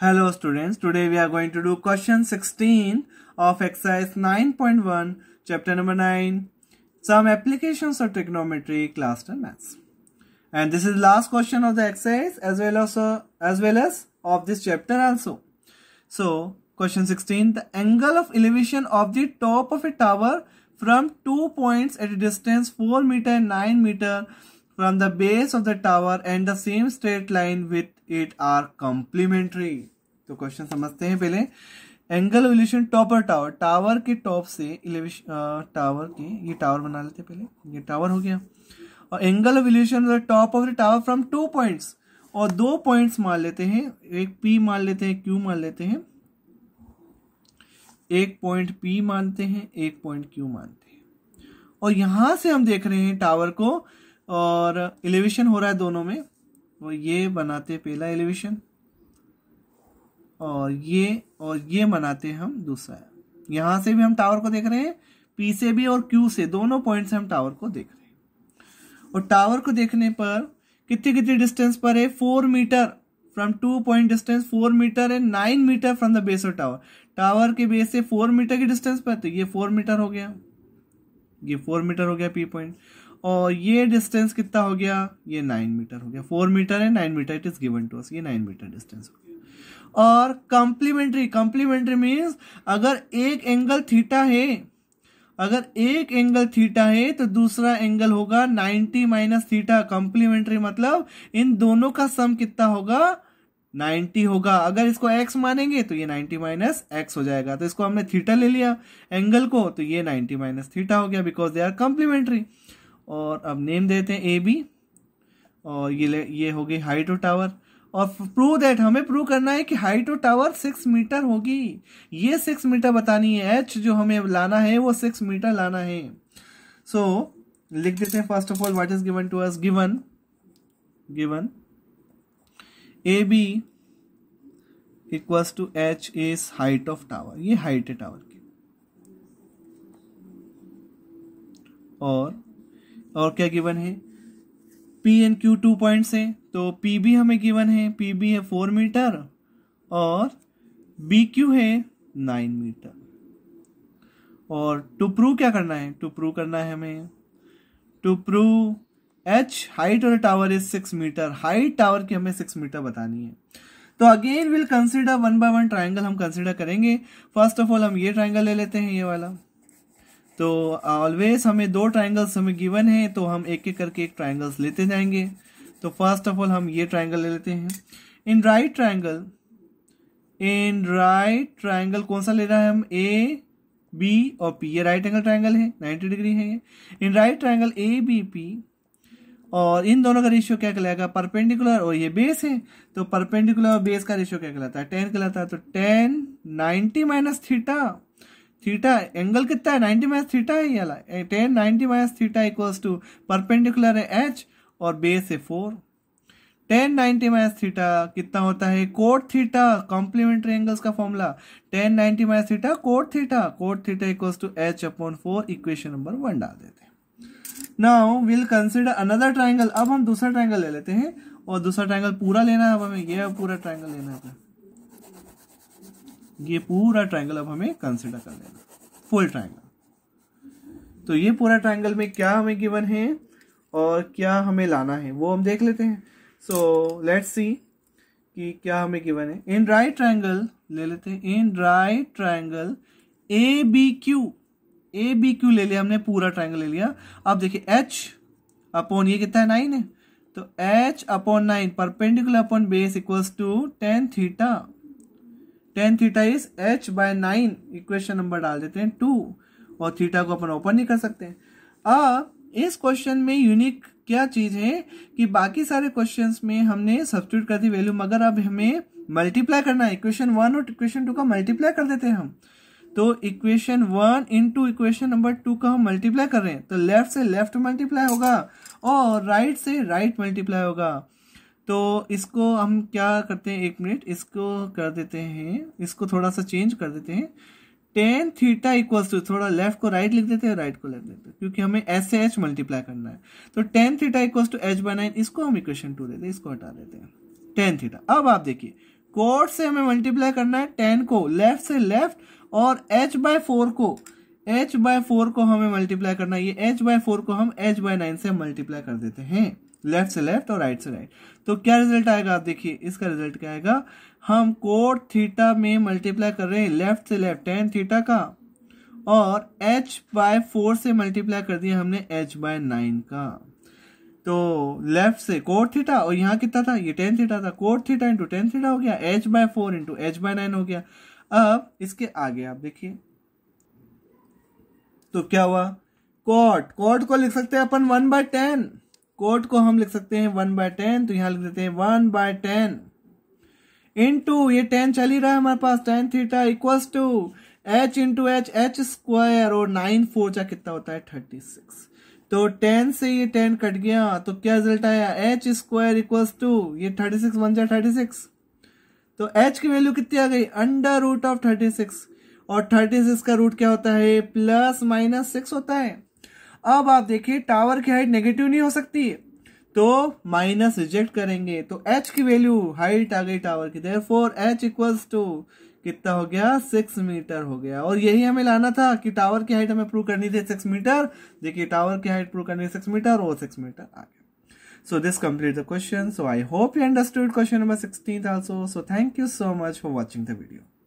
Hello students, today we are going to do question 16 of exercise 9.1 chapter number 9 some applications of trigonometry class ten maths and this is last question of the exercise as well as uh, as well as of this chapter also so question 16 the angle of elevation of the top of a tower from two points at a distance 4 meter and 9 meter from the base of the tower and the same straight line with it are complementary तो question समझते हैं पहले angle elevation top tower tower के top से tower के ये tower बना लेते पहले ये टावर हो गया और angle of top of the tower from two points और दो पॉइंट्स मान लेते हैं एक पी मान लेते हैं क्यू मान लेते हैं एक पॉइंट पी मानते हैं एक पॉइंट क्यू मानते हैं और यहां से हम देख रहे हैं टावर को और एलिवेशन हो रहा है दोनों में और ये बनाते पहला एलिवेशन और ये और ये बनाते हम दूसरा यहां से भी हम टावर को देख रहे हैं पी से भी और क्यू से दोनों पॉइंट से हम टावर को देख रहे हैं और टावर को देखने पर कितनी कितनी डिस्टेंस पर है four metre from two point distance four metre है nine metre from the base of tower tower के बेस से फोर मीटर की डिस्टेंस पर तो ये फोर मीटर हो गया ये फोर मीटर हो गया पी पॉइंट और ये डिस्टेंस कितना हो गया ये नाइन मीटर हो गया फोर मीटर है nine metre it is given to us ये नाइन मीटर डिस्टेंस हो गया और कॉम्प्लीमेंट्री कॉम्प्लीमेंट्री मीन्स अगर एक एंगल थीटा है अगर एक एंगल थीटा है तो दूसरा एंगल होगा 90 माइनस थीटा कॉम्प्लीमेंट्री मतलब इन दोनों का सम कितना होगा 90 होगा अगर इसको x मानेंगे तो ये 90 माइनस एक्स हो जाएगा तो इसको हमने थीटा ले लिया एंगल को तो ये 90 माइनस थीटा हो गया बिकॉज दे आर कॉम्प्लीमेंट्री और अब नेम देते हैं ए बी और ये ये होगी हाइट ऑफ टावर और प्रूव दैट हमें प्रूव करना है कि height of tower six metre होगी ये सिक्स मीटर बतानी है एच जो हमें लाना है वो सिक्स मीटर लाना है सो so, लिख देते हैं first of all what is given to us given given A B equals to H is height of tower ये हाइट है टावर की और और क्या गिवन है P and Q two points हैं तो पी बी हमें गिवन है पी बी है फोर मीटर और बी क्यू है नाइन मीटर और टू प्रूव क्या करना है टू प्रूव करना है हमें टू प्रूव एच हाइट और tower is six metre height tower की हमें सिक्स मीटर बतानी है तो again will consider one by one triangle हम कंसिडर करेंगे फर्स्ट ऑफ ऑल हम ये ट्राइंगल ले लेते हैं ये वाला तो ऑलवेज हमें दो ट्राइंगल्स हमें गिवन है तो हम एक एक करके एक ट्राइंगल्स लेते जाएंगे तो फर्स्ट ऑफ ऑल हम ये ट्राइंगल ले लेते हैं in right triangle in right triangle कौन सा ले रहा है हम ए बी और पी ये राइट एंगल ट्राइंगल है नाइन्टी डिग्री है ये in right triangle A B P और इन दोनों का रेशियो क्या कहलाएगा परपेंडिकुलर और ये बेस है तो परपेंडिकुलर और बेस का रेशियो क्या कहलाता है टेन कहलाता है तो tan ninety minus theta theta angle कितना है 90 माइनस थीटा है ये वाला tan ninety minus theta equals to perpendicular है एच और बेस है four tan ninety minus theta कितना होता है कोट थीटा कॉम्प्लीमेंट्री एंगल्स का formula tan ninety minus theta cot theta cot theta equals to H upon four equation number one डाल देते हैं now will consider another triangle अब हम दूसरा ट्राइंगल ले लेते हैं और दूसरा ट्राइंगल पूरा लेना है अब हमें यह पूरा ट्राइंगल लेना है ये पूरा ट्राइंगल अब हमें कंसिडर कर लेना फुल ट्राइंगल तो ये पूरा ट्राइंगल में क्या हमें गिवन है और क्या हमें लाना है वो हम देख लेते हैं सो लेट्स सी कि क्या हमें गिवन है इन राइट ट्राइंगल ले लेते हैं in right triangle A B Q A B Q ले लिया हमने पूरा ट्राइंगल ले लिया अब देखिए एच अपॉन ये कितना है नाइन है तो H upon nine perpendicular upon base equals to tan theta tan theta is H by nine equation number डाल देते हैं टू और थीटा को अपन ओपन नहीं कर सकते अब इस क्वेश्चन में यूनिक क्या चीज है कि बाकी सारे क्वेश्चन में हमने सब्सिट्यूट कर दी वैल्यू मगर अब हमें मल्टीप्लाई करना है इक्वेशन वन और इक्वेशन टू का मल्टीप्लाई कर देते हैं हम तो equation one into equation number two का हम मल्टीप्लाई कर रहे हैं तो लेफ्ट से लेफ्ट मल्टीप्लाई होगा और राइट right से राइट right मल्टीप्लाई होगा तो इसको हम क्या करते हैं एक मिनट इसको कर देते हैं इसको थोड़ा सा चेंज कर देते हैं टेन थीटा इक्वल्स टू थोड़ा लेफ्ट को राइट लिख देते हैं राइट को लेफ्ट देते हैं क्योंकि हमें एस से एच मल्टीप्लाई करना है तो tan theta equals to h by nine इसको हम इक्वेशन टू देते हैं इसको हटा देते हैं टेन थीटा अब आप देखिए कोट से हमें मल्टीप्लाई करना है टेन को लेफ्ट से लेफ्ट और एच बाय फोर को एच बाय फोर को हमें मल्टीप्लाई करना है ये एच बाय फोर को हम एच बाय नाइन से मल्टीप्लाई कर देते हैं लेफ्ट से लेफ्ट और राइट से राइट तो क्या रिजल्ट आएगा आप देखिए इसका रिजल्ट क्या आएगा हम कोट थीटा में मल्टीप्लाई कर रहे हैं लेफ्ट से लेफ्ट टेन थीटा का और एच बाय फोर से मल्टीप्लाई कर दिया हमने एच बाय नाइन का तो लेफ्ट से कोट थीटा और यहाँ कितना था ये टेन थीटा था cot theta into tan theta हो गया h by four into h by nine हो गया अब इसके आगे आप देखिए तो क्या हुआ कोट कोट को लिख सकते हैं अपन वन बाय टेन कोट को हम लिख सकते हैं वन बाय टेन तो यहां लिख देते हैं one by tan into ये टेन चल ही रहा है हमारे पास tan theta equals to h into h h square और नाइन फोर चा कितना होता है थर्टी सिक्स तो टेन से ये टेन कट गया तो क्या रिजल्ट आया एच स्क्वायर इक्वल्स टू ये थर्टी सिक्स वन जा थर्टी सिक्स तो एच की वैल्यू कितनी आ गई under root of thirty six और थर्टी सिक्स का रूट क्या होता है प्लस माइनस सिक्स होता है अब आप देखिए टावर की हाइट नेगेटिव नहीं हो सकती तो माइनस रिजेक्ट करेंगे तो एच की वैल्यू हाइट आ गई टावर की देर फोर एच इक्वल्स टू कितना हो गया सिक्स मीटर हो गया और यही हमें लाना था कि टावर की हाइट हमें प्रूव करनी थी सिक्स मीटर देखिए टावर की हाइट प्रूव करनी सिक्स मीटर और सिक्स मीटर आ गया so this complete the question so I hope you understood question number sixteen also so thank you so much for watching the video